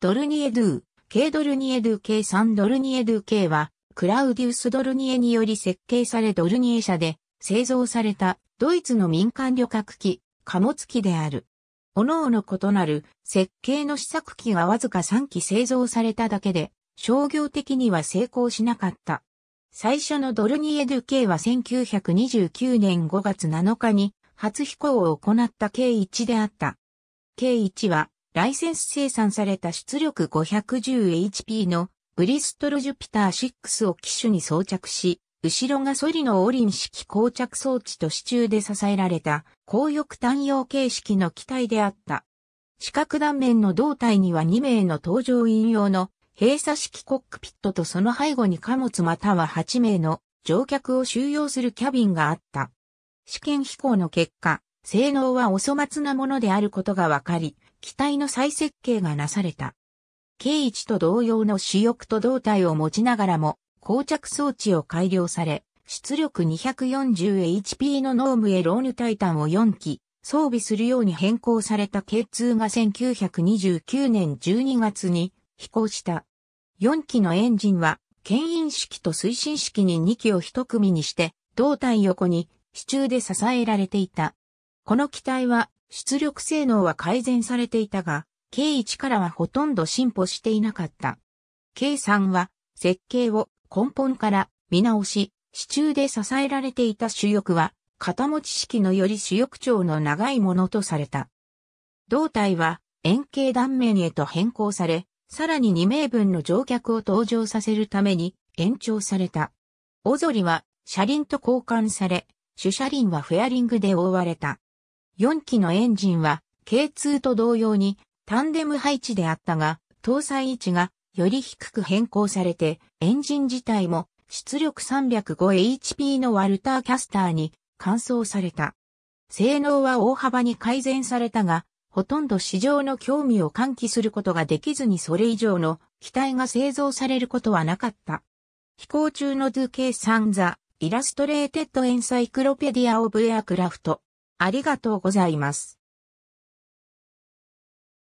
ドルニエドゥ、K ドルニエドゥ K3 ドルニエドゥ K は、クラウディウス・ドルニエにより設計されドルニエ社で製造されたドイツの民間旅客機、貨物機である。各々異なる設計の試作機がわずか3機製造されただけで、商業的には成功しなかった。最初のドルニエドゥ K は1929年5月7日に初飛行を行った K1 であった。K1 はライセンス生産された出力 510HP のブリストルジュピター6を機種に装着し、後ろがソリのオリン式膠着装置と支柱で支えられた高翼単葉形式の機体であった。四角断面の胴体には2名の搭乗員用の閉鎖式コックピットとその背後に貨物または8名の乗客を収容するキャビンがあった。試験飛行の結果、性能はお粗末なものであることがわかり、機体の再設計がなされた。K1 と同様の主翼と胴体を持ちながらも、膠着装置を改良され、出力 240HP のノームへローヌタイタンを4機装備するように変更された K2 が1929年12月に飛行した。4機のエンジンは牽引式と推進式に2機を1組にして胴体横に支柱で支えられていた。この機体は出力性能は改善されていたが、K1 からはほとんど進歩していなかった。K3 は設計を根本から見直し、支柱で支えられていた主翼は、肩持ち式のより主翼長の長いものとされた。胴体は円形断面へと変更され、さらに2名分の乗客を登場させるために延長された。オゾリは車輪と交換され、主車輪はフェアリングで覆われた。4機のエンジンは K2 と同様にタンデム配置であったが、搭載位置がより低く変更されて、エンジン自体も出力 305HP のワルターキャスターに換装された。性能は大幅に改善されたが、ほとんど市場の興味を喚起することができずにそれ以上の機体が製造されることはなかった。飛行中の図サ3ザ、イラストレーテッドエンサイクロペディア・オブ・エアクラフト。ありがとうございます。